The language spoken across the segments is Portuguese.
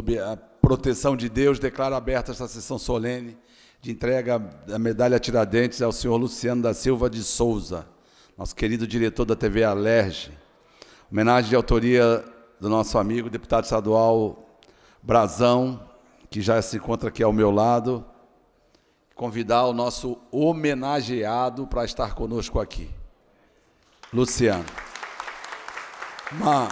sob a proteção de Deus, declaro aberta esta sessão solene de entrega da medalha Tiradentes ao senhor Luciano da Silva de Souza, nosso querido diretor da TV Alerge. Homenagem de autoria do nosso amigo deputado estadual Brazão, que já se encontra aqui ao meu lado, convidar o nosso homenageado para estar conosco aqui, Luciano. Uma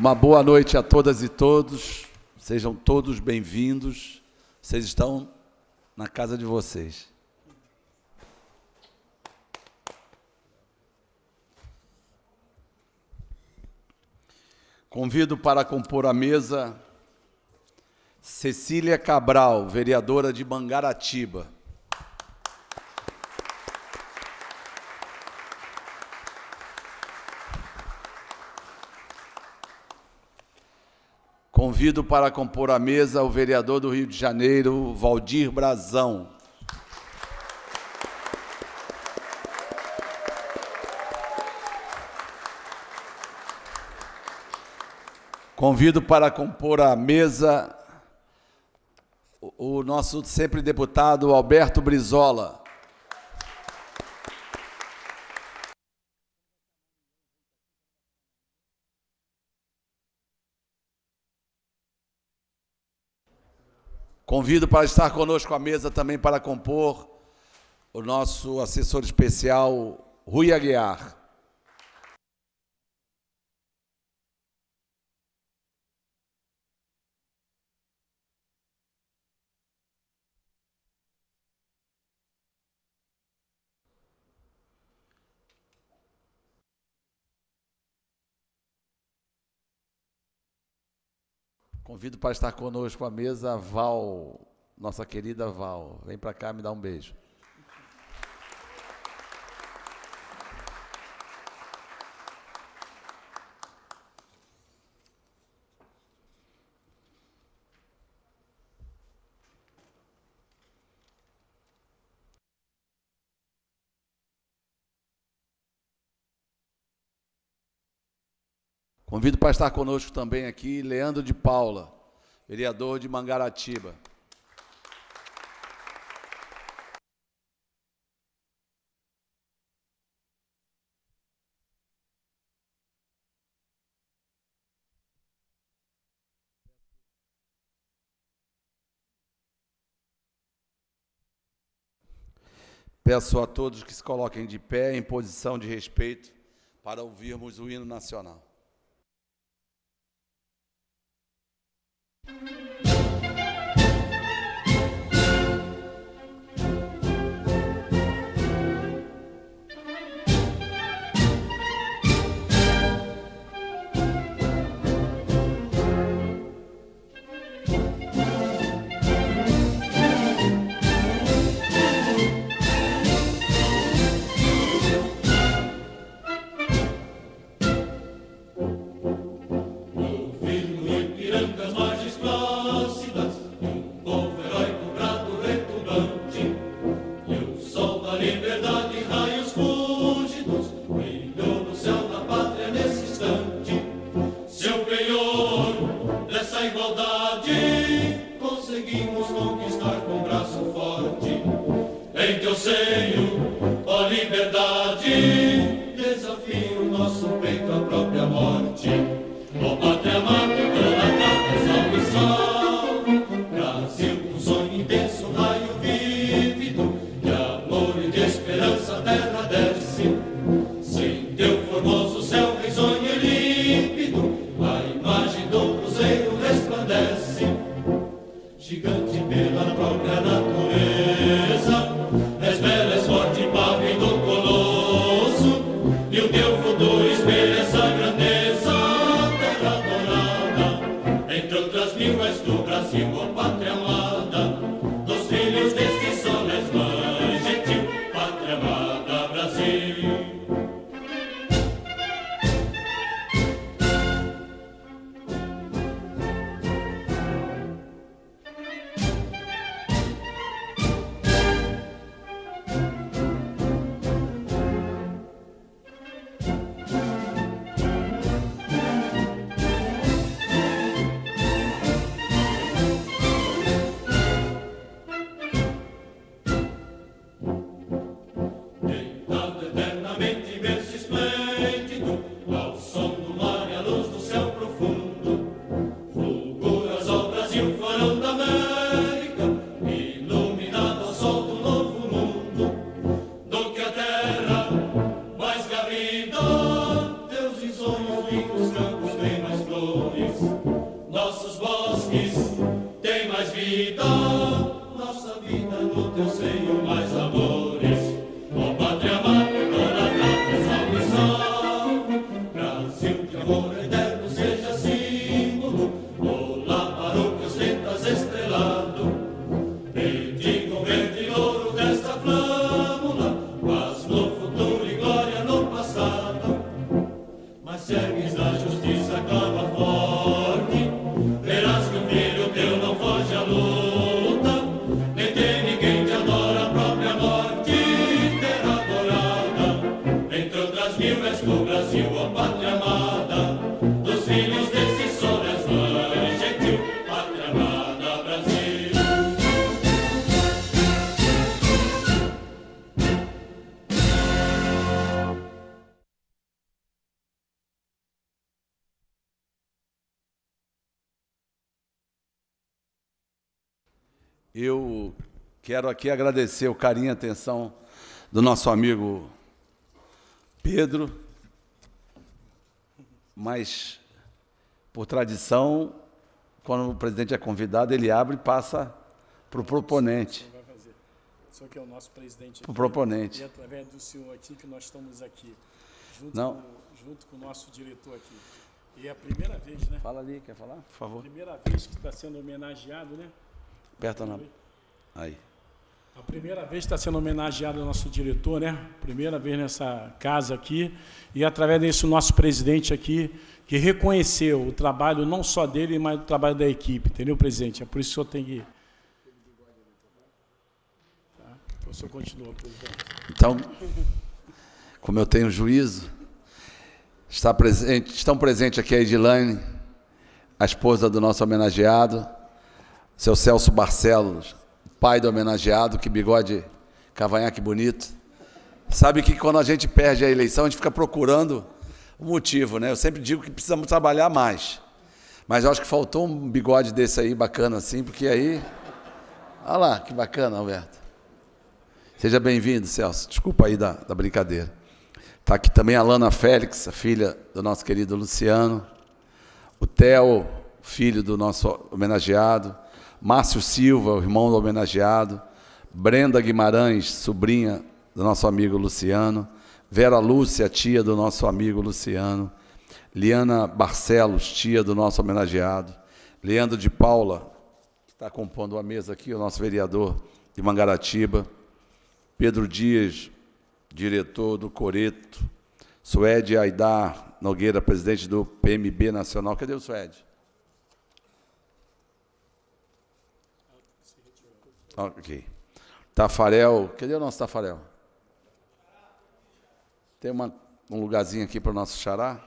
Uma boa noite a todas e todos. Sejam todos bem-vindos. Vocês estão na casa de vocês. Convido para compor a mesa Cecília Cabral, vereadora de Mangaratiba. Convido para compor a mesa o vereador do Rio de Janeiro, Valdir Brazão. Convido para compor a mesa o nosso sempre deputado Alberto Brizola. Convido para estar conosco à mesa também para compor o nosso assessor especial Rui Aguiar. Convido para estar conosco à mesa Val, nossa querida Val. Vem para cá me dá um beijo. Convido para estar conosco também aqui Leandro de Paula, vereador de Mangaratiba. Peço a todos que se coloquem de pé em posição de respeito para ouvirmos o hino nacional. Thank you. aqui agradecer o carinho e atenção do nosso amigo Pedro, mas por tradição, quando o presidente é convidado, ele abre e passa para o proponente. O senhor que é o nosso presidente. Para o proponente. E é através do senhor aqui que nós estamos aqui, junto, Não. Com, junto com o nosso diretor aqui. E é a primeira vez, né? Fala ali, quer falar? Por favor. Primeira vez que está sendo homenageado, né? Aperta na. Aí. A primeira vez está sendo homenageado o nosso diretor, né? Primeira vez nessa casa aqui. E através desse nosso presidente aqui, que reconheceu o trabalho não só dele, mas o trabalho da equipe, entendeu, presidente? É por isso que eu tenho que. Tá. Então, o senhor continua, presidente. Então, como eu tenho juízo, está presente, estão presentes aqui a Edilane, a esposa do nosso homenageado, seu Celso Barcelos, pai do homenageado, que bigode cavanhaque bonito. Sabe que quando a gente perde a eleição, a gente fica procurando o motivo, né? Eu sempre digo que precisamos trabalhar mais. Mas eu acho que faltou um bigode desse aí bacana assim, porque aí. Olha lá, que bacana, Alberto. Seja bem-vindo, Celso. Desculpa aí da, da brincadeira. Está aqui também a Lana Félix, a filha do nosso querido Luciano. O Theo, filho do nosso homenageado. Márcio Silva, o irmão do homenageado, Brenda Guimarães, sobrinha do nosso amigo Luciano, Vera Lúcia, tia do nosso amigo Luciano, Liana Barcelos, tia do nosso homenageado, Leandro de Paula, que está compondo a mesa aqui, o nosso vereador de Mangaratiba, Pedro Dias, diretor do Coreto, Suede Aidar Nogueira, presidente do PMB Nacional. Cadê o Suede? Ok. Tafarel, cadê o nosso Tafarel? Tem uma, um lugarzinho aqui para o nosso xará?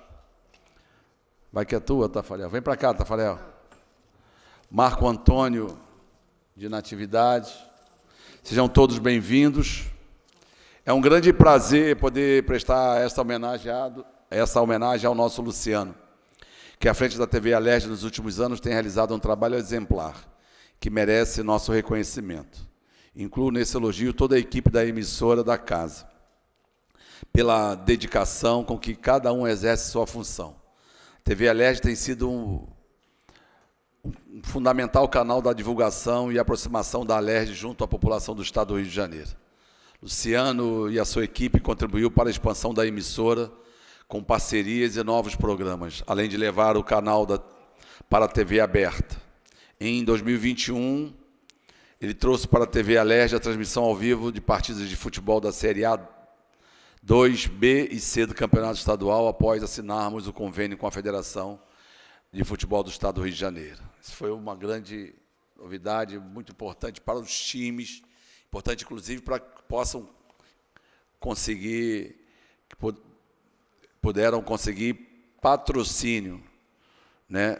Vai que é tua, Tafarel. Vem para cá, Tafarel. Marco Antônio de Natividade. Sejam todos bem-vindos. É um grande prazer poder prestar esta homenagem, esta homenagem ao nosso Luciano, que à frente da TV Alerj nos últimos anos tem realizado um trabalho exemplar que merece nosso reconhecimento. Incluo nesse elogio toda a equipe da emissora da casa, pela dedicação com que cada um exerce sua função. A TV Alerj tem sido um, um, fundamental canal da divulgação e aproximação da Alerj junto à população do Estado do Rio de Janeiro. Luciano e a sua equipe contribuiu para a expansão da emissora com parcerias e novos programas, além de levar o canal da, para a TV aberta em 2021, ele trouxe para a TV Alerja a transmissão ao vivo de partidas de futebol da Série A 2, B e C do Campeonato Estadual após assinarmos o convênio com a Federação de Futebol do Estado do Rio de Janeiro. Isso foi uma grande novidade, muito importante para os times, importante inclusive para que possam conseguir, que puderam conseguir patrocínio, né,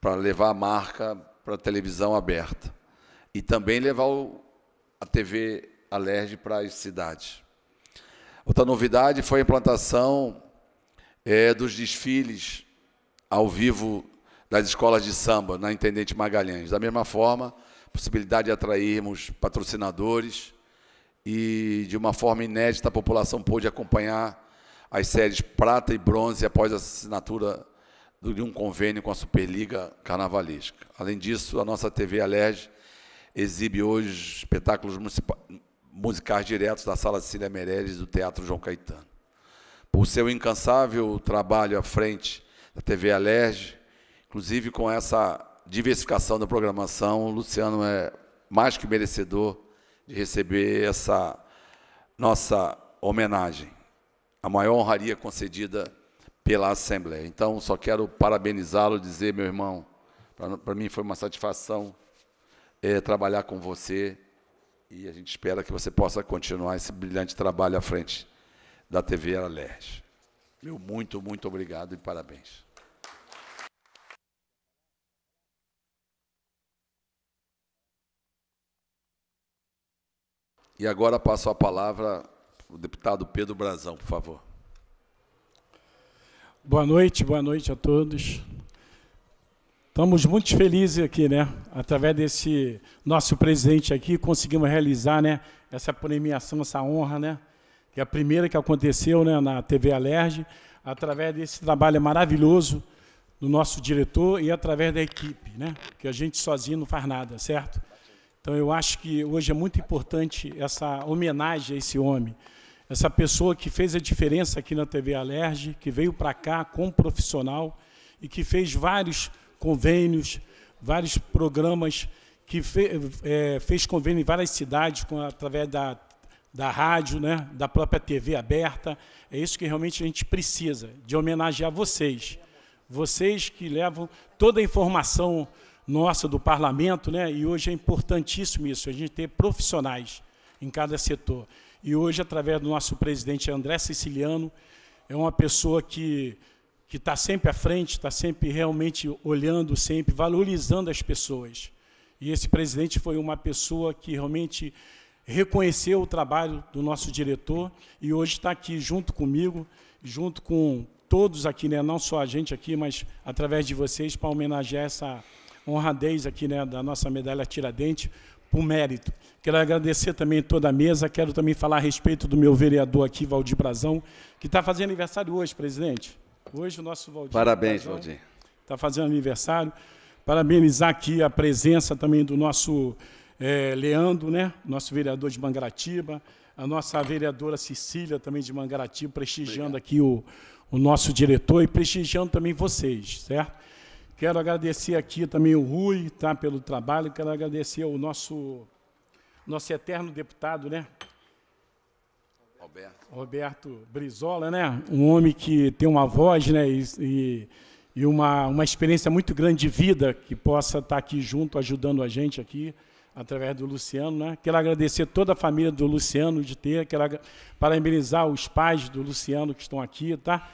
para levar a marca para a televisão aberta. E também levar o, a TV Alerj para as cidades. Outra novidade foi a implantação é, dos desfiles ao vivo das escolas de samba na Intendente Magalhães. Da mesma forma, possibilidade de atrairmos patrocinadores e, de uma forma inédita, a população pôde acompanhar as séries prata e bronze após a assinatura de um convênio com a Superliga Carnavalesca. Além disso, a nossa TV Alerj exibe hoje espetáculos musicais diretos da Sala Cília Meireles do Teatro João Caetano. Por seu incansável trabalho à frente da TV Alerj, inclusive com essa diversificação da programação, o Luciano é mais que merecedor de receber essa nossa homenagem, a maior honraria concedida pela Assembleia. Então, só quero parabenizá-lo, dizer, meu irmão, para mim foi uma satisfação é, trabalhar com você e a gente espera que você possa continuar esse brilhante trabalho à frente da TV Alerj. Meu muito, muito obrigado e parabéns. E agora passo a palavra ao deputado Pedro Brazão, por favor. Boa noite, boa noite a todos. Estamos muito felizes aqui, né? Através desse nosso presidente aqui, conseguimos realizar, né? Essa premiação, essa honra, né? Que é a primeira que aconteceu, né? Na TV Alerj, através desse trabalho maravilhoso do nosso diretor e através da equipe, né? Que a gente sozinho não faz nada, certo? Então eu acho que hoje é muito importante essa homenagem a esse homem essa pessoa que fez a diferença aqui na TV Alerj, que veio para cá como profissional e que fez vários convênios, vários programas, que é, fez convênio em várias cidades com, através da, da rádio, né, da própria TV aberta. É isso que realmente a gente precisa, de homenagear vocês. Vocês que levam toda a informação nossa do parlamento, né, e hoje é importantíssimo isso, a gente ter profissionais em cada setor e hoje, através do nosso presidente André Siciliano, é uma pessoa que que está sempre à frente, está sempre realmente olhando, sempre valorizando as pessoas. E esse presidente foi uma pessoa que realmente reconheceu o trabalho do nosso diretor e hoje está aqui junto comigo, junto com todos aqui, né? não só a gente aqui, mas através de vocês, para homenagear essa honradez aqui né? da nossa medalha Tiradentes, por mérito. Quero agradecer também toda a mesa, quero também falar a respeito do meu vereador aqui, Valdir Brazão, que está fazendo aniversário hoje, presidente. Hoje o nosso Valdir. Parabéns, Brazão, Valdir. Está fazendo aniversário. Parabenizar aqui a presença também do nosso é, Leandro, né? nosso vereador de Mangaratiba, a nossa vereadora Cecília, também de Mangaratiba, prestigiando Obrigado. aqui o, o nosso diretor e prestigiando também vocês, certo? Quero agradecer aqui também o Rui, tá, pelo trabalho. Quero agradecer o nosso, nosso eterno deputado, né? Roberto. Roberto Brizola, né? Um homem que tem uma voz, né? E, e, e uma, uma experiência muito grande de vida que possa estar tá aqui junto, ajudando a gente aqui através do Luciano. Né? Quero agradecer toda a família do Luciano de ter, quero parabenizar os pais do Luciano que estão aqui, tá?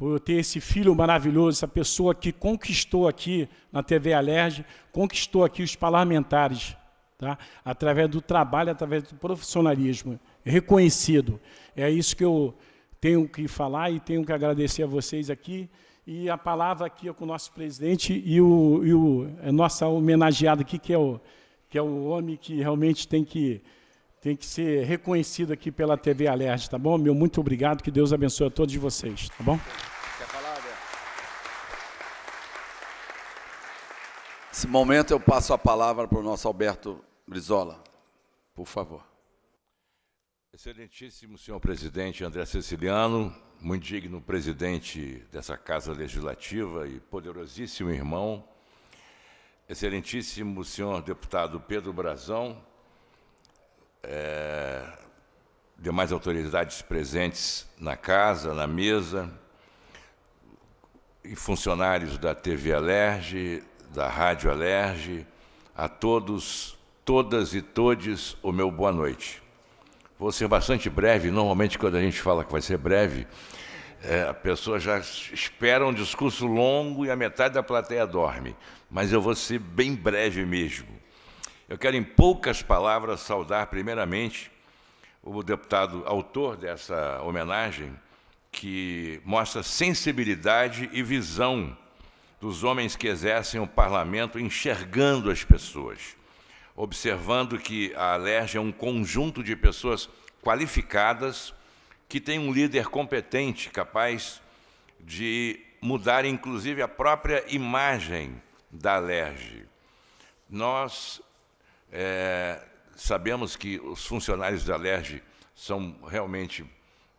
por ter esse filho maravilhoso, essa pessoa que conquistou aqui na TV Alerj, conquistou aqui os parlamentares, tá? através do trabalho, através do profissionalismo, reconhecido. É isso que eu tenho que falar e tenho que agradecer a vocês aqui. E a palavra aqui é com o nosso presidente e o, e o a nossa homenageada aqui, que é o, que é o homem que realmente tem que tem que ser reconhecido aqui pela TV Alerj, tá bom? Meu muito obrigado, que Deus abençoe a todos vocês, tá bom? Nesse momento eu passo a palavra para o nosso Alberto Brizola. Por favor. Excelentíssimo senhor presidente André Ceciliano, muito digno presidente dessa Casa Legislativa e poderosíssimo irmão, excelentíssimo senhor deputado Pedro Brazão, é, demais autoridades presentes na casa, na mesa, e funcionários da TV Alerge, da Rádio Alerge, a todos, todas e todes, o meu boa noite. Vou ser bastante breve, normalmente quando a gente fala que vai ser breve, é, a pessoa já espera um discurso longo e a metade da plateia dorme, mas eu vou ser bem breve mesmo. Eu quero, em poucas palavras, saudar primeiramente o deputado autor dessa homenagem, que mostra sensibilidade e visão dos homens que exercem o parlamento enxergando as pessoas, observando que a Alerj é um conjunto de pessoas qualificadas que tem um líder competente, capaz de mudar, inclusive, a própria imagem da Alerj. Nós é, sabemos que os funcionários da Alerj são realmente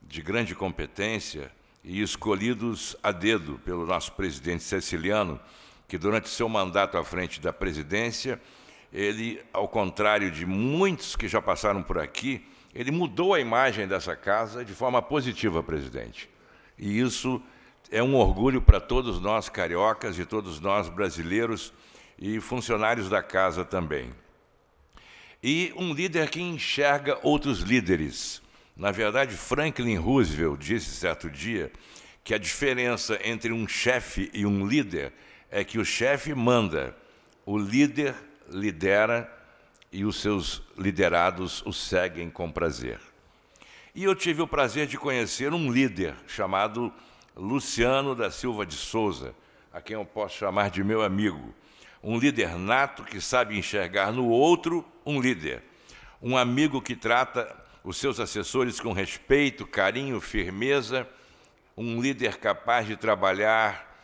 de grande competência, e escolhidos a dedo pelo nosso presidente Ceciliano, que durante seu mandato à frente da presidência, ele, ao contrário de muitos que já passaram por aqui, ele mudou a imagem dessa casa de forma positiva, presidente. E isso é um orgulho para todos nós cariocas e todos nós brasileiros e funcionários da casa também. E um líder que enxerga outros líderes na verdade, Franklin Roosevelt disse certo dia que a diferença entre um chefe e um líder é que o chefe manda, o líder lidera e os seus liderados o seguem com prazer. E eu tive o prazer de conhecer um líder chamado Luciano da Silva de Souza, a quem eu posso chamar de meu amigo. Um líder nato que sabe enxergar no outro um líder. Um amigo que trata os seus assessores com respeito, carinho, firmeza, um líder capaz de trabalhar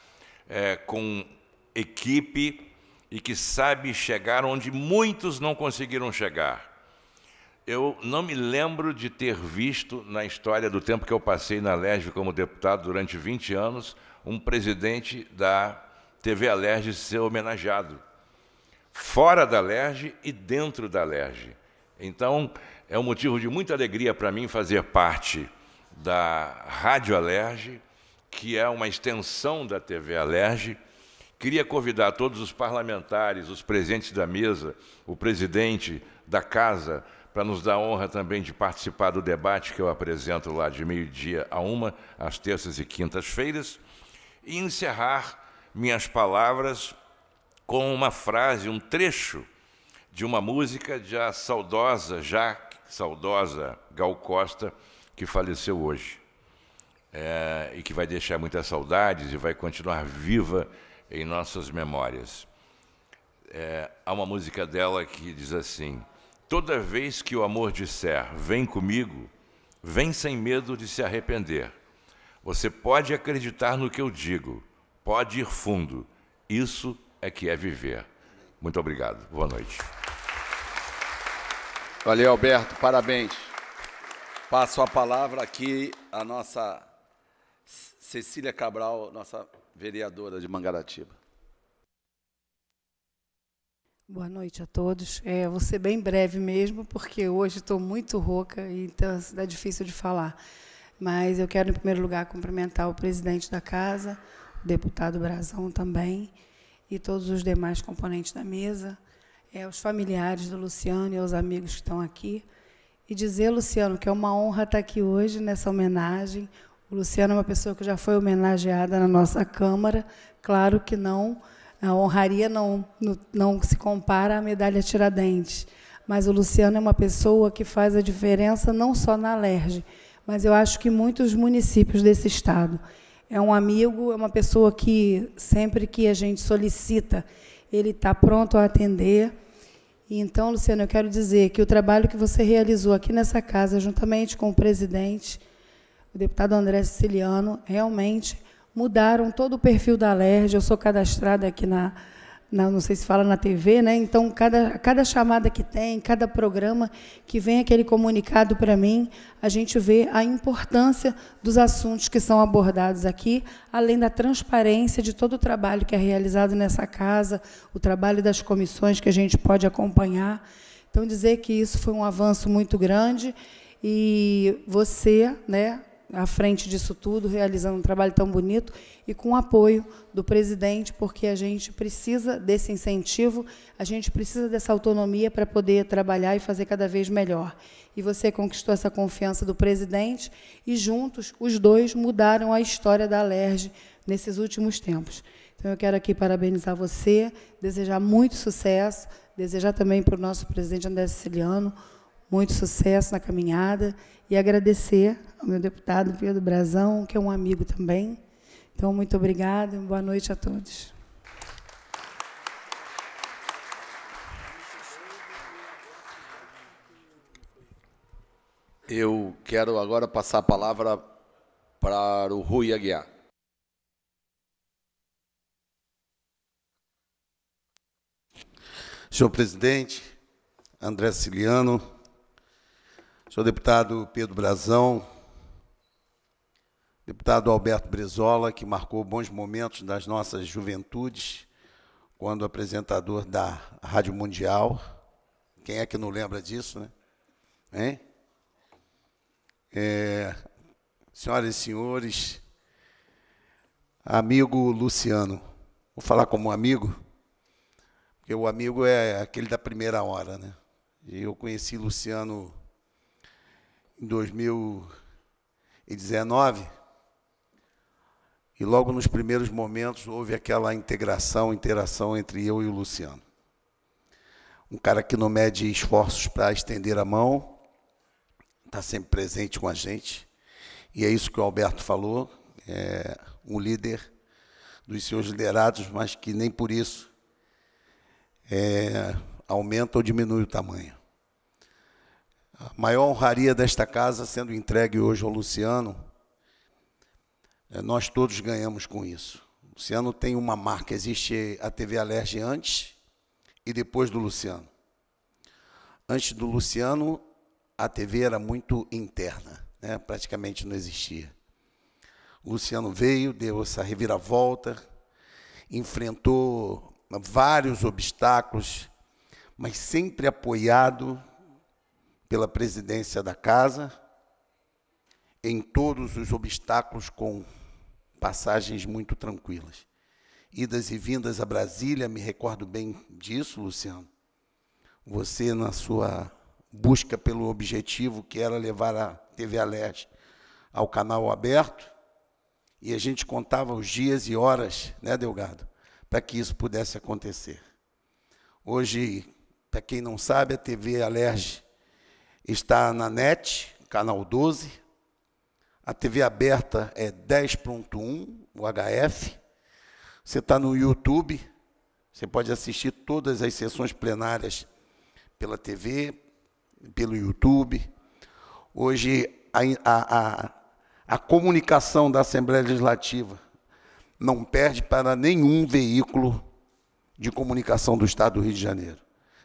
é, com equipe e que sabe chegar onde muitos não conseguiram chegar. Eu não me lembro de ter visto na história do tempo que eu passei na Lerge como deputado durante 20 anos um presidente da TV Alerge ser homenageado, fora da Lerge e dentro da Lerge. Então, é um motivo de muita alegria para mim fazer parte da Rádio Alerge, que é uma extensão da TV Alerge. Queria convidar todos os parlamentares, os presentes da mesa, o presidente da casa, para nos dar a honra também de participar do debate que eu apresento lá de meio-dia a uma, às terças e quintas-feiras, e encerrar minhas palavras com uma frase, um trecho de uma música já saudosa, já saudosa Gal Costa, que faleceu hoje. É, e que vai deixar muitas saudades e vai continuar viva em nossas memórias. É, há uma música dela que diz assim: Toda vez que o amor disser, vem comigo, vem sem medo de se arrepender. Você pode acreditar no que eu digo, pode ir fundo. Isso é que é viver. Muito obrigado. Boa noite. Valeu, Alberto, parabéns. Passo a palavra aqui à nossa Cecília Cabral, nossa vereadora de Mangaratiba. Boa noite a todos. É, vou ser bem breve mesmo, porque hoje estou muito rouca, então é difícil de falar. Mas eu quero, em primeiro lugar, cumprimentar o presidente da casa, o deputado Brazão também, e todos os demais componentes da mesa, é, aos familiares do Luciano e aos amigos que estão aqui. E dizer, Luciano, que é uma honra estar aqui hoje nessa homenagem. O Luciano é uma pessoa que já foi homenageada na nossa Câmara. Claro que não, a honraria não, não se compara à medalha Tiradentes. Mas o Luciano é uma pessoa que faz a diferença não só na Alerj, mas eu acho que muitos municípios desse estado. É um amigo, é uma pessoa que sempre que a gente solicita ele está pronto a atender. Então, Luciano, eu quero dizer que o trabalho que você realizou aqui nessa casa, juntamente com o presidente, o deputado André Siciliano, realmente mudaram todo o perfil da LERJ. Eu sou cadastrada aqui na, não, não sei se fala na TV, né? Então, cada, cada chamada que tem, cada programa que vem aquele comunicado para mim, a gente vê a importância dos assuntos que são abordados aqui, além da transparência de todo o trabalho que é realizado nessa casa, o trabalho das comissões que a gente pode acompanhar. Então, dizer que isso foi um avanço muito grande e você, né, à frente disso tudo, realizando um trabalho tão bonito e com o apoio do presidente, porque a gente precisa desse incentivo, a gente precisa dessa autonomia para poder trabalhar e fazer cada vez melhor. E você conquistou essa confiança do presidente e juntos os dois mudaram a história da Alerj nesses últimos tempos. Então eu quero aqui parabenizar você, desejar muito sucesso, desejar também para o nosso presidente André Siciliano muito sucesso na caminhada e agradecer ao meu deputado Pedro Brazão, que é um amigo também. Então, muito obrigada, boa noite a todos. Eu quero agora passar a palavra para o Rui Aguiar. Senhor presidente, André Ciliano, Senhor deputado Pedro Brazão, deputado Alberto Brizola, que marcou bons momentos das nossas juventudes, quando apresentador da Rádio Mundial. Quem é que não lembra disso, né? Hein? É, senhoras e senhores, amigo Luciano, vou falar como amigo, porque o amigo é aquele da primeira hora, né? E eu conheci Luciano em 2019, e logo nos primeiros momentos houve aquela integração, interação entre eu e o Luciano. Um cara que não mede esforços para estender a mão, está sempre presente com a gente. E é isso que o Alberto falou, é um líder dos seus liderados, mas que nem por isso é, aumenta ou diminui o tamanho a maior honraria desta casa sendo entregue hoje ao Luciano, é, nós todos ganhamos com isso. O Luciano tem uma marca, existe a TV Alerge antes e depois do Luciano. Antes do Luciano, a TV era muito interna, né? praticamente não existia. O Luciano veio, deu essa reviravolta, enfrentou vários obstáculos, mas sempre apoiado pela presidência da casa, em todos os obstáculos com passagens muito tranquilas. Idas e vindas a Brasília, me recordo bem disso, Luciano. Você, na sua busca pelo objetivo que era levar a TV Alerj ao canal aberto, e a gente contava os dias e horas, né, Delgado, para que isso pudesse acontecer. Hoje, para quem não sabe, a TV Alerj está na NET, canal 12. A TV aberta é 10.1, o HF. Você está no YouTube, você pode assistir todas as sessões plenárias pela TV, pelo YouTube. Hoje, a, a, a, a comunicação da Assembleia Legislativa não perde para nenhum veículo de comunicação do Estado do Rio de Janeiro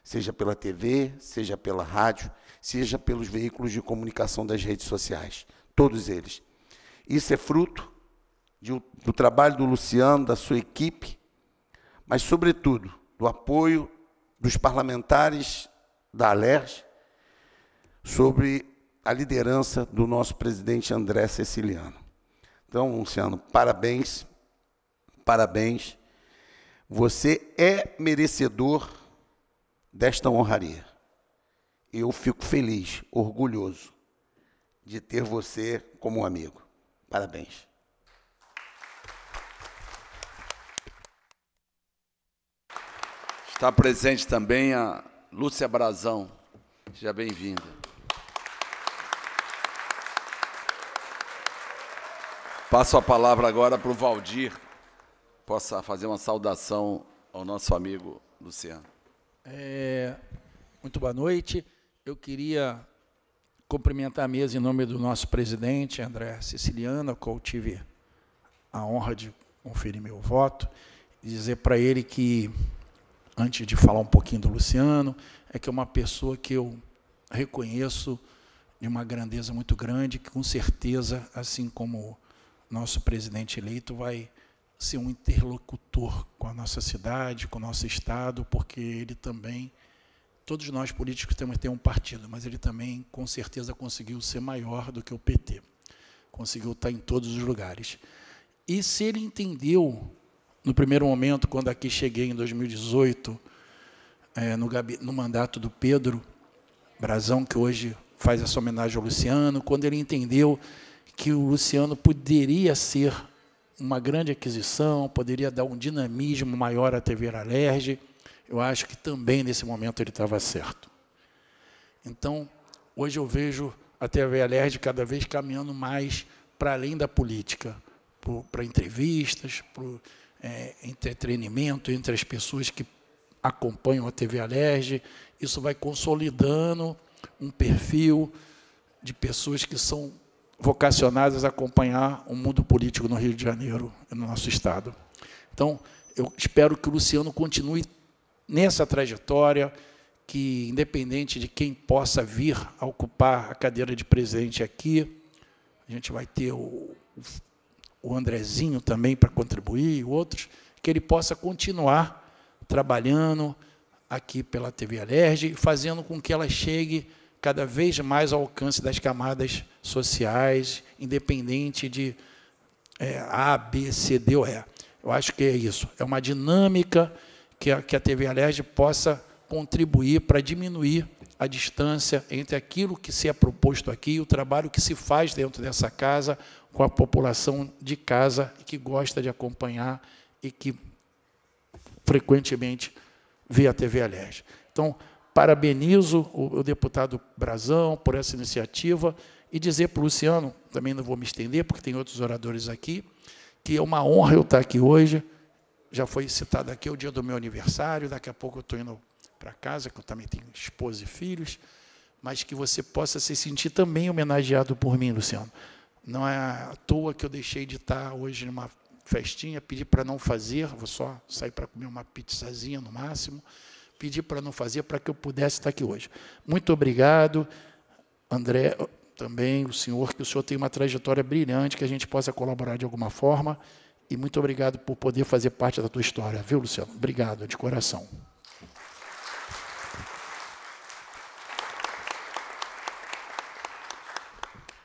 seja pela TV, seja pela rádio, seja pelos veículos de comunicação das redes sociais, todos eles. Isso é fruto de, do trabalho do Luciano, da sua equipe, mas, sobretudo, do apoio dos parlamentares da Alerj sobre a liderança do nosso presidente André Ceciliano. Então, Luciano, parabéns, parabéns. Você é merecedor desta honraria. Eu fico feliz, orgulhoso de ter você como amigo. Parabéns. Está presente também a Lúcia Brazão. Seja bem-vinda. Passo a palavra agora para o Valdir, possa fazer uma saudação ao nosso amigo Luciano. É, muito boa noite. Eu queria cumprimentar a mesa em nome do nosso presidente, André Siciliano, ao qual tive a honra de conferir meu voto, e dizer para ele que, antes de falar um pouquinho do Luciano, é que é uma pessoa que eu reconheço de uma grandeza muito grande, que com certeza, assim como nosso presidente eleito, vai ser um interlocutor com a nossa cidade, com o nosso Estado, porque ele também, todos nós políticos temos que ter um partido, mas ele também, com certeza, conseguiu ser maior do que o PT. Conseguiu estar em todos os lugares. E se ele entendeu, no primeiro momento, quando aqui cheguei em 2018, é, eh, no, no mandato do Pedro Brazão, que hoje faz essa homenagem ao Luciano, quando ele entendeu que o Luciano poderia ser uma grande aquisição, poderia dar um dinamismo maior à TV Alerj. Eu acho que também nesse momento ele estava certo. Então, hoje eu vejo a TV Alerj cada vez caminhando mais para além da política, para entrevistas, para é, entretenimento entre as pessoas que acompanham a TV Alerj. Isso vai consolidando um perfil de pessoas que são vocacionadas a acompanhar o mundo político no Rio de Janeiro, e no nosso Estado. Então, eu espero que o Luciano continue nessa trajetória, que, independente de quem possa vir a ocupar a cadeira de presidente aqui, a gente vai ter o, o Andrezinho também para contribuir, e outros, que ele possa continuar trabalhando aqui pela TV Alerj, fazendo com que ela chegue cada vez mais ao alcance das camadas sociais, independente de é, A, B, C, D ou E. Eu acho que é isso. É uma dinâmica que a, que a TV Alerj possa contribuir para diminuir a distância entre aquilo que se é proposto aqui e o trabalho que se faz dentro dessa casa com a população de casa que gosta de acompanhar e que frequentemente vê a TV Alerj. Então, parabenizo o, o deputado Brazão por essa iniciativa e dizer para o Luciano, também não vou me estender, porque tem outros oradores aqui, que é uma honra eu estar aqui hoje. Já foi citado aqui é o dia do meu aniversário, daqui a pouco eu estou indo para casa, que eu também tenho esposa e filhos, mas que você possa se sentir também homenageado por mim, Luciano. Não é à toa que eu deixei de estar hoje numa festinha, pedi para não fazer, vou só sair para comer uma pizzazinha no máximo, pedi para não fazer para que eu pudesse estar aqui hoje. Muito obrigado, André, também o senhor, que o senhor tem uma trajetória brilhante, que a gente possa colaborar de alguma forma. E muito obrigado por poder fazer parte da tua história, viu, Luciano? Obrigado, de coração.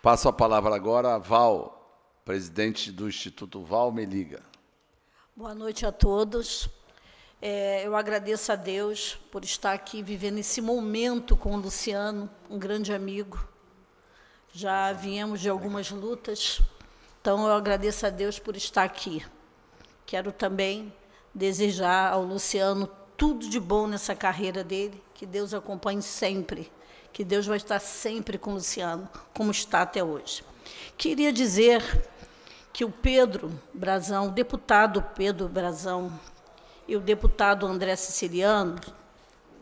Passo a palavra agora a Val, presidente do Instituto Val Me Liga. Boa noite a todos. É, eu agradeço a Deus por estar aqui vivendo esse momento com o Luciano, um grande amigo, já viemos de algumas lutas, então eu agradeço a Deus por estar aqui. Quero também desejar ao Luciano tudo de bom nessa carreira dele, que Deus acompanhe sempre, que Deus vai estar sempre com o Luciano, como está até hoje. Queria dizer que o Pedro Brazão, o deputado Pedro Brazão e o deputado André Siciliano,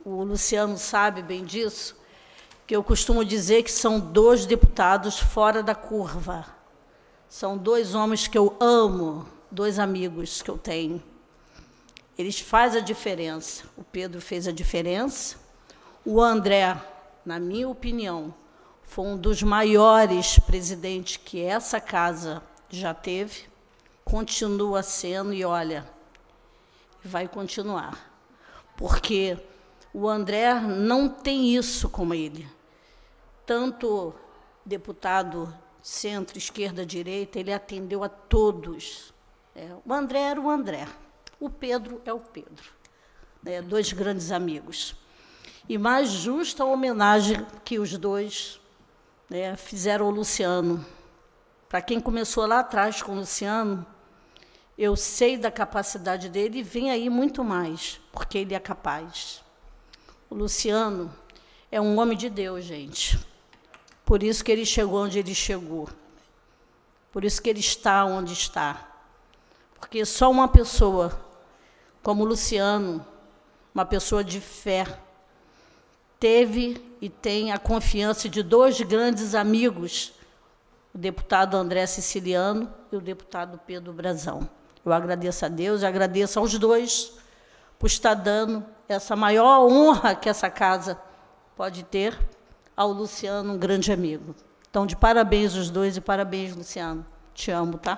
o Luciano sabe bem disso, que eu costumo dizer que são dois deputados fora da curva. São dois homens que eu amo, dois amigos que eu tenho. Eles fazem a diferença. O Pedro fez a diferença. O André, na minha opinião, foi um dos maiores presidentes que essa casa já teve. Continua sendo e olha, vai continuar. Porque o André não tem isso como ele tanto deputado centro, esquerda, direita, ele atendeu a todos. É, o André era o André, o Pedro é o Pedro. É, dois grandes amigos. E mais justa a homenagem que os dois né, fizeram ao Luciano. Para quem começou lá atrás com o Luciano, eu sei da capacidade dele e vem aí muito mais, porque ele é capaz. O Luciano é um homem de Deus, gente. Por isso que ele chegou onde ele chegou. Por isso que ele está onde está. Porque só uma pessoa como Luciano, uma pessoa de fé, teve e tem a confiança de dois grandes amigos, o deputado André Siciliano e o deputado Pedro Brazão. Eu agradeço a Deus e agradeço aos dois por estar dando essa maior honra que essa casa pode ter ao Luciano, um grande amigo. Então, de parabéns os dois e parabéns, Luciano. Te amo, tá?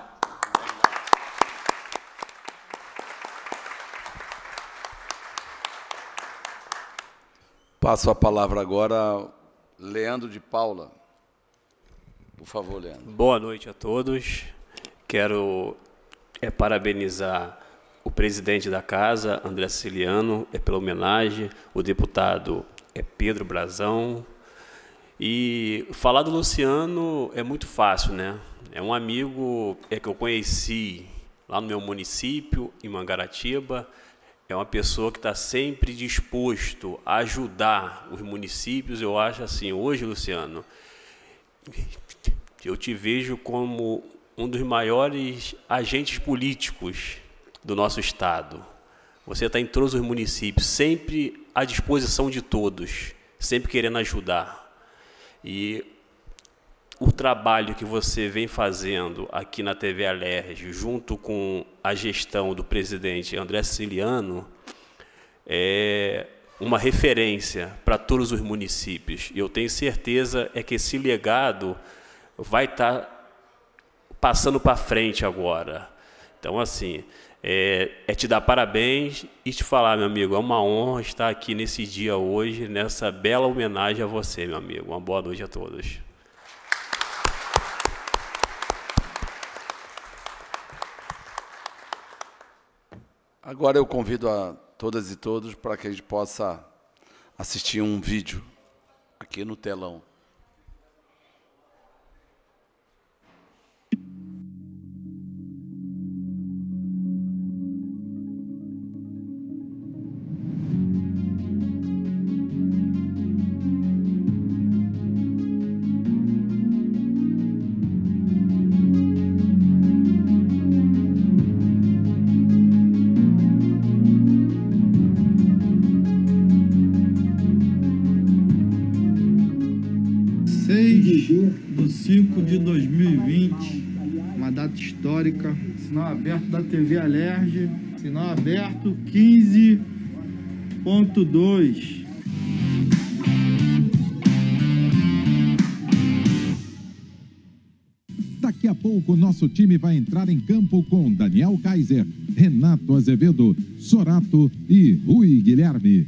Passo a palavra agora ao Leandro de Paula. Por favor, Leandro. Boa noite a todos. Quero é, parabenizar o presidente da casa, André Ciliano, é, pela homenagem, o deputado é Pedro Brazão, e falar do Luciano é muito fácil, né? É um amigo é que eu conheci lá no meu município, em Mangaratiba. É uma pessoa que está sempre disposto a ajudar os municípios. Eu acho assim, hoje, Luciano, eu te vejo como um dos maiores agentes políticos do nosso estado. Você está em todos os municípios, sempre à disposição de todos, sempre querendo ajudar. E o trabalho que você vem fazendo aqui na TV Alerj, junto com a gestão do presidente André Siliano é uma referência para todos os municípios. E eu tenho certeza é que esse legado vai estar tá passando para frente agora. Então, assim, é, é, te dar parabéns e te falar, meu amigo, é uma honra estar aqui nesse dia hoje, nessa bela homenagem a você, meu amigo. Uma boa noite a todos. Agora eu convido a todas e todos para que a gente possa assistir um vídeo aqui no telão. sinal aberto da TV Alerj, sinal aberto 15.2. Daqui a pouco, nosso time vai entrar em campo com Daniel Kaiser, Renato Azevedo, Sorato e Rui Guilherme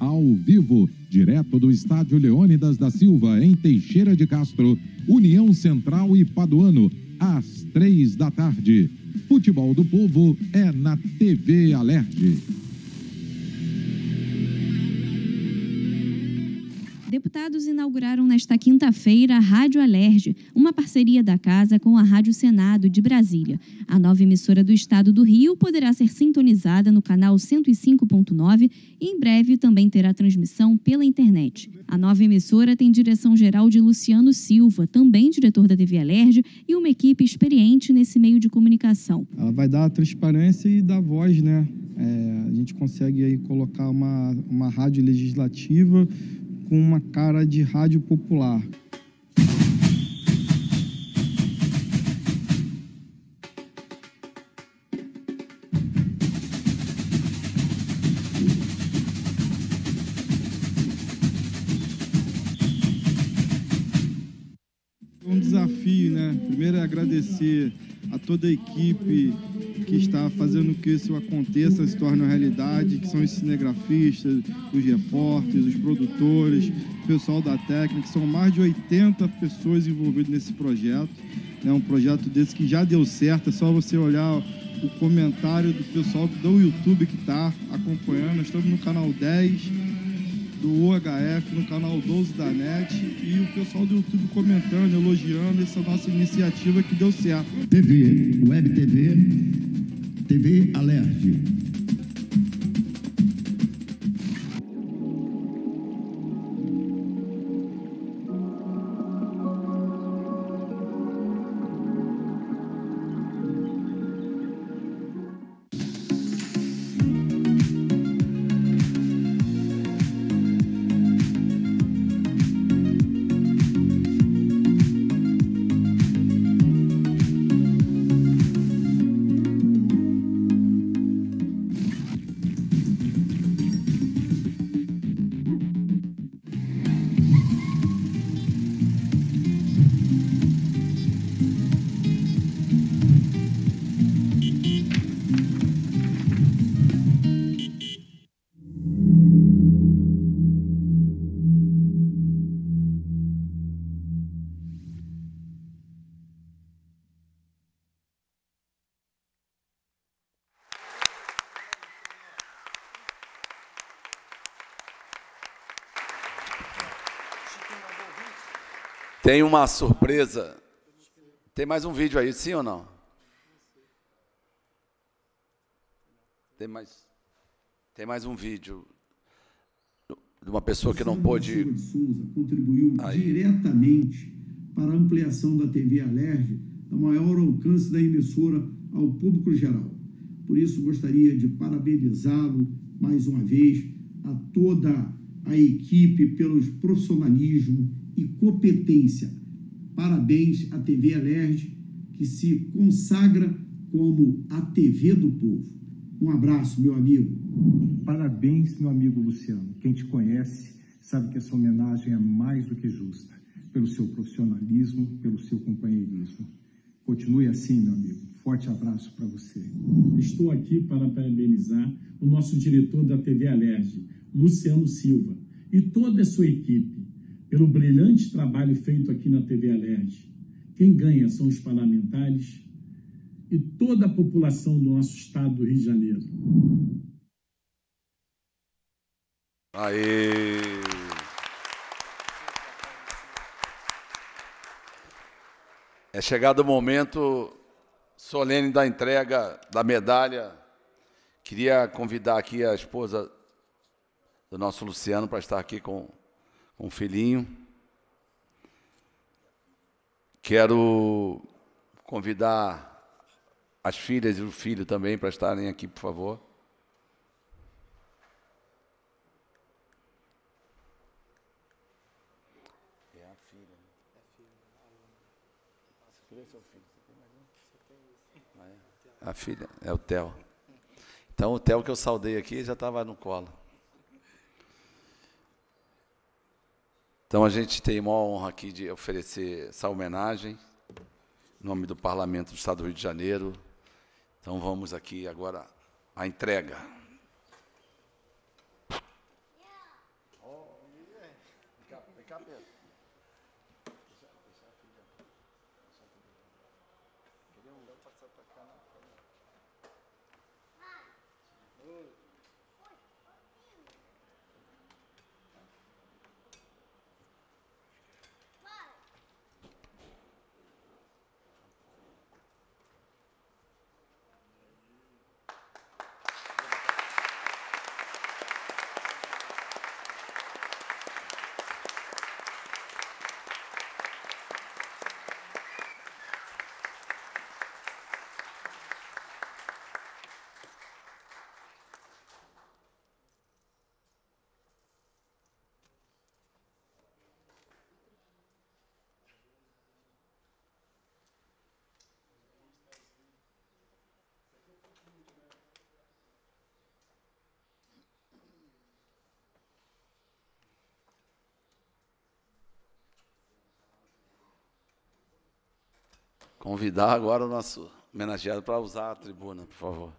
ao vivo, direto do estádio Leônidas da Silva, em Teixeira de Castro, União Central e Paduano, às três da tarde. Futebol do Povo é na TV Alerj. Deputados inauguraram nesta quinta-feira a Rádio Alerj, uma parceria da Casa com a Rádio Senado de Brasília. A nova emissora do Estado do Rio poderá ser sintonizada no canal 105.9 e em breve também terá transmissão pela internet. A nova emissora tem direção geral de Luciano Silva, também diretor da TV Alerj, e uma equipe experiente nesse meio de comunicação. Ela vai dar transparência e dar voz, né? É, a gente consegue aí colocar uma, uma rádio legislativa com uma cara de rádio popular. Um desafio, né? Primeiro é agradecer a toda a equipe que está fazendo que isso aconteça, se torne uma realidade, que são os cinegrafistas, os repórteres, os produtores, o pessoal da técnica, são mais de 80 pessoas envolvidas nesse projeto. É um projeto desse que já deu certo, é só você olhar o comentário do pessoal do YouTube que está acompanhando. Nós estamos no canal 10 do UHF, no canal 12 da NET, e o pessoal do YouTube comentando, elogiando essa nossa iniciativa que deu certo. TV, Web TV, TV Alerj. Tem uma surpresa. Tem mais um vídeo aí, sim ou não? Tem mais, tem mais um vídeo de uma pessoa que não pôde. Souza contribuiu aí. diretamente para a ampliação da TV Alerj, a maior alcance da emissora ao público geral. Por isso, gostaria de parabenizá-lo mais uma vez a toda a equipe pelos profissionalismo e competência. Parabéns à TV Alerj, que se consagra como a TV do povo. Um abraço, meu amigo. Parabéns, meu amigo Luciano. Quem te conhece sabe que essa homenagem é mais do que justa, pelo seu profissionalismo, pelo seu companheirismo. Continue assim, meu amigo. Forte abraço para você. Estou aqui para parabenizar o nosso diretor da TV Alerj, Luciano Silva, e toda a sua equipe pelo brilhante trabalho feito aqui na TV Alerj. Quem ganha são os parlamentares e toda a população do nosso estado do Rio de Janeiro. Aê! É chegado o momento solene da entrega da medalha. Queria convidar aqui a esposa do nosso Luciano para estar aqui com um filhinho. Quero convidar as filhas e o filho também para estarem aqui, por favor. A filha, é o Theo. Então o Theo que eu saudei aqui já estava no colo. Então a gente tem maior honra aqui de oferecer essa homenagem em nome do Parlamento do Estado do Rio de Janeiro. Então vamos aqui agora à entrega. convidar agora o nosso homenageado para usar a tribuna, por favor.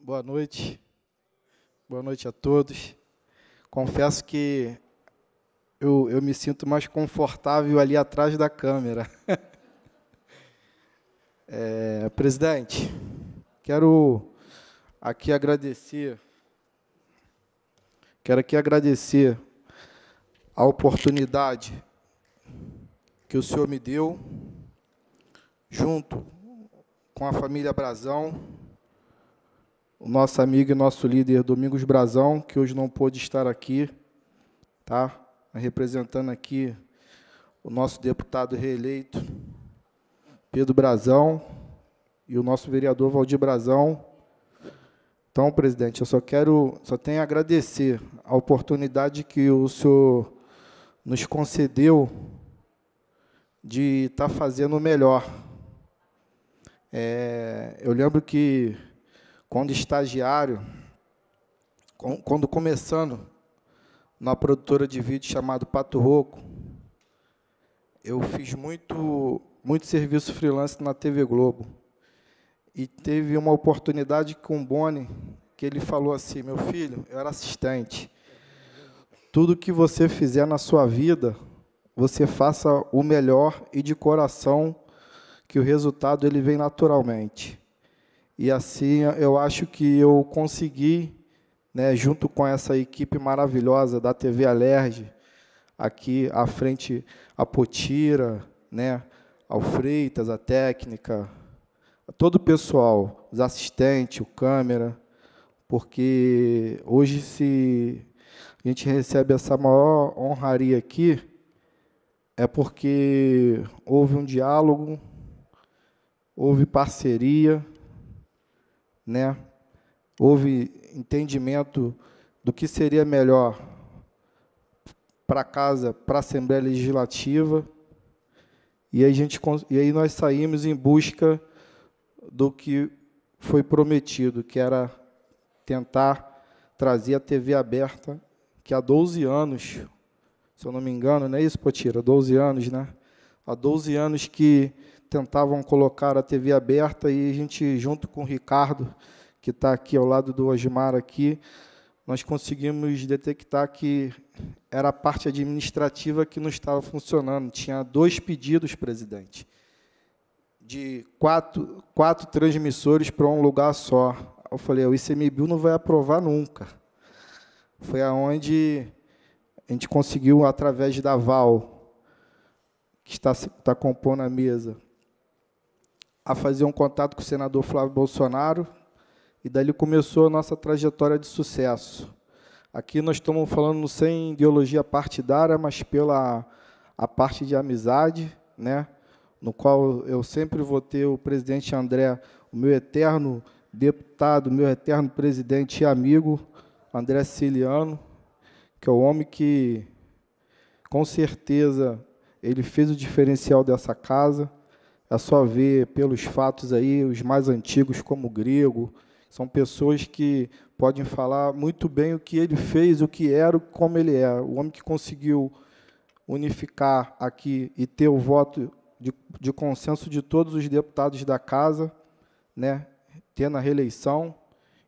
Boa noite. Boa noite a todos. Confesso que eu, eu me sinto mais confortável ali atrás da câmera. é, presidente, quero aqui agradecer, quero aqui agradecer a oportunidade que o senhor me deu, junto com a família Brazão, o nosso amigo e nosso líder Domingos Brazão, que hoje não pôde estar aqui, tá? representando aqui o nosso deputado reeleito, Pedro Brazão, e o nosso vereador Valdir Brazão. Então, presidente, eu só quero, só tenho a agradecer a oportunidade que o senhor nos concedeu de estar tá fazendo o melhor. É, eu lembro que, quando estagiário, quando começando numa produtora de vídeo chamada Pato Roco. Eu fiz muito, muito serviço freelance na TV Globo. E teve uma oportunidade com o Boni, que ele falou assim: Meu filho, eu era assistente. Tudo que você fizer na sua vida, você faça o melhor e de coração, que o resultado ele vem naturalmente. E assim eu acho que eu consegui né, junto com essa equipe maravilhosa da TV Alerj, aqui à frente a Potira, né, ao Freitas, a técnica, a todo o pessoal, os assistentes, o câmera, porque hoje se a gente recebe essa maior honraria aqui, é porque houve um diálogo, houve parceria, né? houve entendimento do que seria melhor para casa, para a Assembleia Legislativa. E aí, gente, e aí nós saímos em busca do que foi prometido, que era tentar trazer a TV aberta, que há 12 anos, se eu não me engano, não é isso, Potira? 12 anos, né? Há 12 anos que tentavam colocar a TV aberta e a gente, junto com o Ricardo, que está aqui ao lado do Osmar aqui, nós conseguimos detectar que era a parte administrativa que não estava funcionando. Tinha dois pedidos, presidente, de quatro, quatro transmissores para um lugar só. Eu falei, o ICMBio não vai aprovar nunca. Foi aonde a gente conseguiu, através da Val, que está, está compondo a mesa, a fazer um contato com o senador Flávio Bolsonaro, e dali começou a nossa trajetória de sucesso. Aqui nós estamos falando sem ideologia partidária, mas pela a parte de amizade, né? no qual eu sempre vou ter o presidente André, o meu eterno deputado, meu eterno presidente e amigo, André Ciliano, que é o homem que, com certeza, ele fez o diferencial dessa casa. É só ver pelos fatos aí, os mais antigos, como o Grego, são pessoas que podem falar muito bem o que ele fez, o que era, como ele é. O homem que conseguiu unificar aqui e ter o voto de, de consenso de todos os deputados da casa, né, tendo a reeleição.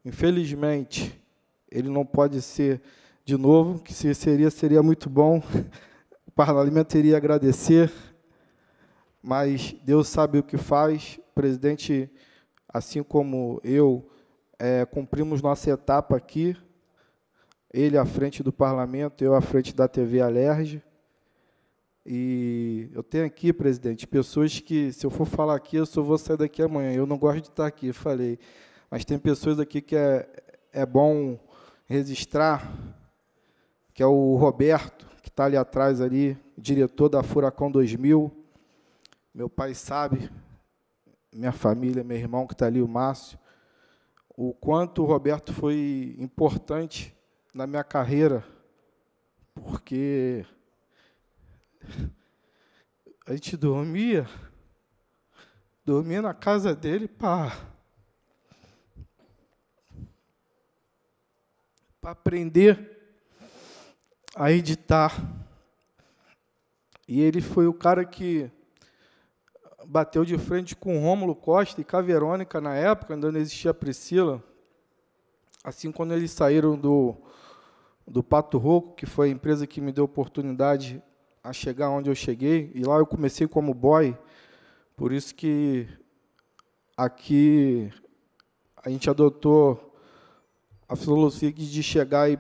Infelizmente, ele não pode ser de novo, que se seria seria muito bom. O parlamento teria agradecer, mas Deus sabe o que faz. O presidente, assim como eu, é, cumprimos nossa etapa aqui, ele à frente do parlamento, eu à frente da TV Alerj. E eu tenho aqui, presidente, pessoas que, se eu for falar aqui, eu só vou sair daqui amanhã. Eu não gosto de estar aqui, falei. Mas tem pessoas aqui que é, é bom registrar, que é o Roberto, que está ali atrás, ali, diretor da Furacão 2000. Meu pai sabe, minha família, meu irmão que está ali, o Márcio o quanto o Roberto foi importante na minha carreira, porque a gente dormia, dormia na casa dele, Para aprender a editar. E ele foi o cara que bateu de frente com Rômulo Costa e Caverônica na época, ainda não existia Priscila. Assim, quando eles saíram do, do Pato Roco, que foi a empresa que me deu oportunidade a chegar onde eu cheguei, e lá eu comecei como boy, por isso que aqui a gente adotou a filosofia de chegar e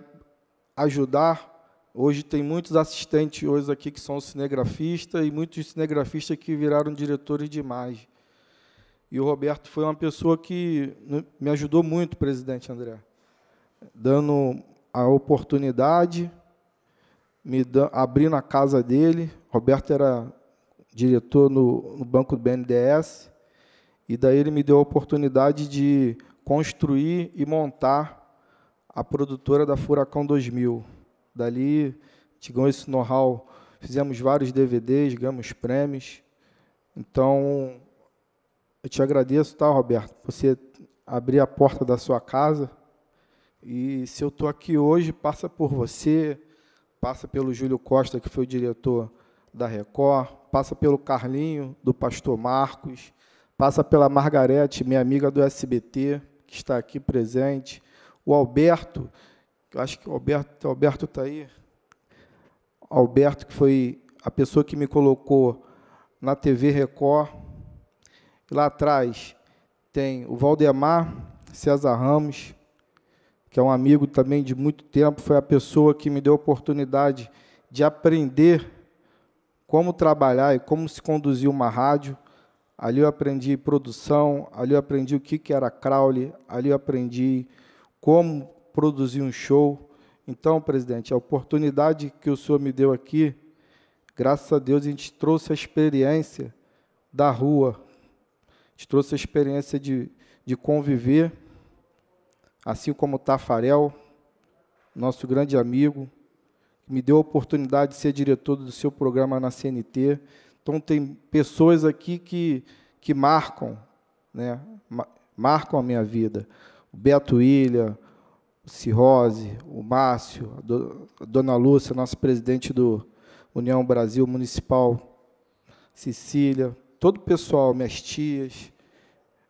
ajudar Hoje tem muitos assistentes hoje aqui que são cinegrafistas e muitos cinegrafistas que viraram diretores de imagem. E o Roberto foi uma pessoa que me ajudou muito, presidente André, dando a oportunidade, me abrindo a casa dele. Roberto era diretor no, no banco do BNDES e daí ele me deu a oportunidade de construir e montar a produtora da Furacão 2000 Dali, ganhou esse know-how, fizemos vários DVDs, ganhamos prêmios. Então, eu te agradeço, tá, Roberto, por você abrir a porta da sua casa. E se eu estou aqui hoje, passa por você, passa pelo Júlio Costa, que foi o diretor da Record, passa pelo Carlinho, do Pastor Marcos, passa pela Margarete, minha amiga do SBT, que está aqui presente, o Alberto, eu acho que o Alberto, Alberto está aí. Alberto, que foi a pessoa que me colocou na TV Record. lá atrás tem o Valdemar César Ramos, que é um amigo também de muito tempo, foi a pessoa que me deu a oportunidade de aprender como trabalhar e como se conduzir uma rádio. Ali eu aprendi produção, ali eu aprendi o que era crawling, ali eu aprendi como produzir um show. Então, presidente, a oportunidade que o senhor me deu aqui, graças a Deus, a gente trouxe a experiência da rua, a gente trouxe a experiência de, de conviver, assim como o Tafarel, nosso grande amigo, que me deu a oportunidade de ser diretor do seu programa na CNT. Então, tem pessoas aqui que, que marcam, né, marcam a minha vida. O Beto Ilha, Cirrose, o Márcio, a, do, a Dona Lúcia, nosso presidente do União Brasil Municipal, Cecília, todo o pessoal, minhas tias,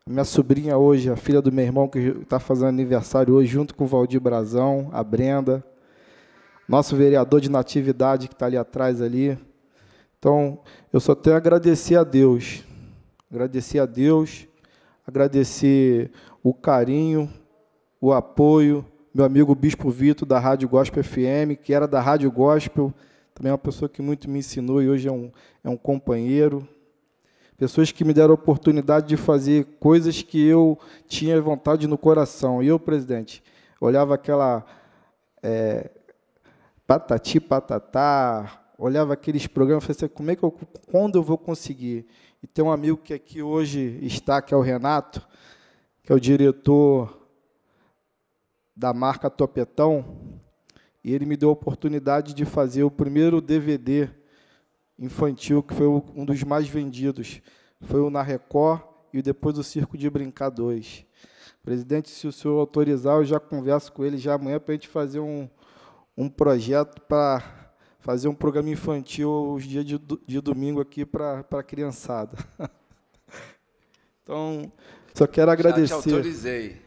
minha sobrinha hoje, a filha do meu irmão, que está fazendo aniversário hoje, junto com o Valdir Brazão, a Brenda, nosso vereador de natividade que está ali atrás ali. Então, eu só tenho a agradecer a Deus. Agradecer a Deus, agradecer o carinho, o apoio, meu amigo Bispo Vitor, da Rádio Gospel FM, que era da Rádio Gospel, também é uma pessoa que muito me ensinou e hoje é um, é um companheiro. Pessoas que me deram a oportunidade de fazer coisas que eu tinha vontade no coração. E eu, presidente, olhava aquela é, patati patatá, olhava aqueles programas falei assim, como é que eu, quando eu vou conseguir? E tem um amigo que aqui hoje está, que é o Renato, que é o diretor da marca Topetão, e ele me deu a oportunidade de fazer o primeiro DVD infantil, que foi um dos mais vendidos. Foi o Na Record e depois o Circo de Brincar 2. Presidente, se o senhor autorizar, eu já converso com ele já amanhã para a gente fazer um, um projeto para fazer um programa infantil os dias de, de domingo aqui para a criançada. então, só quero agradecer. Já te autorizei.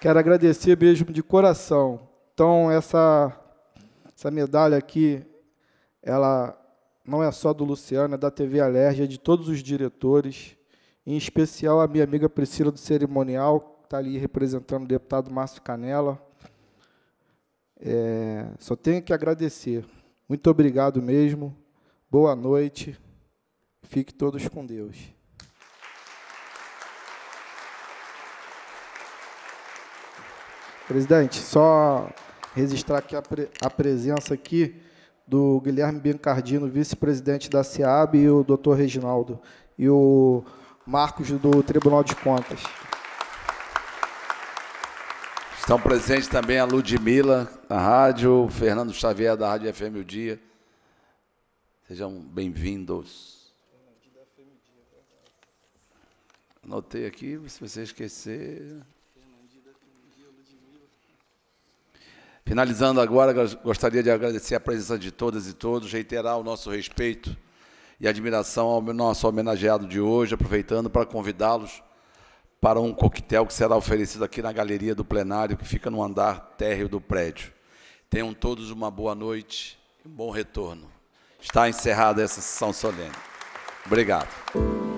Quero agradecer mesmo de coração. Então, essa, essa medalha aqui, ela não é só do Luciano, é da TV Alérgia, é de todos os diretores, em especial a minha amiga Priscila do Cerimonial, que está ali representando o deputado Márcio Canela. É, só tenho que agradecer. Muito obrigado mesmo. Boa noite. Fique todos com Deus. Presidente, só registrar aqui a, pre a presença aqui do Guilherme Biancardino, vice-presidente da SEAB, e o doutor Reginaldo, e o Marcos do Tribunal de Contas. Estão presentes também a Ludmilla, da rádio, o Fernando Xavier, da Rádio FM O Dia. Sejam bem-vindos. Anotei aqui, se você esquecer... Finalizando agora, gostaria de agradecer a presença de todas e todos, reiterar o nosso respeito e admiração ao nosso homenageado de hoje, aproveitando para convidá-los para um coquetel que será oferecido aqui na galeria do plenário, que fica no andar térreo do prédio. Tenham todos uma boa noite e um bom retorno. Está encerrada essa sessão solene. Obrigado.